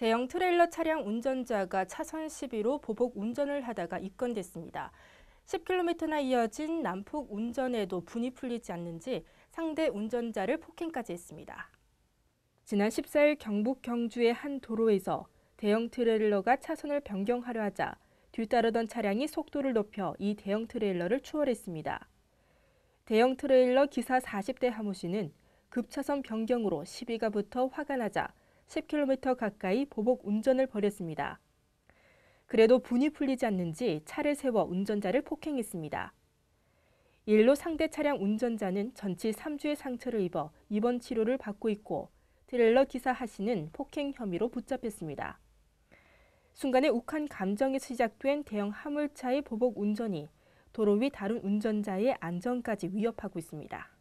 대형 트레일러 차량 운전자가 차선 1 1로 보복 운전을 하다가 입건됐습니다. 10km나 이어진 남폭 운전에도 분이 풀리지 않는지 상대 운전자를 폭행까지 했습니다. 지난 14일 경북 경주의 한 도로에서 대형 트레일러가 차선을 변경하려 하자 뒤따르던 차량이 속도를 높여 이 대형 트레일러를 추월했습니다. 대형 트레일러 기사 40대 하모 씨는 급차선 변경으로 시비가 붙어 화가 나자 10km 가까이 보복 운전을 벌였습니다. 그래도 분이 풀리지 않는지 차를 세워 운전자를 폭행했습니다. 일로 상대 차량 운전자는 전치 3주의 상처를 입어 입원 치료를 받고 있고 트레일러 기사 하시는 폭행 혐의로 붙잡혔습니다. 순간에 욱한 감정에 시작된 대형 화물차의 보복 운전이 도로 위 다른 운전자의 안전까지 위협하고 있습니다.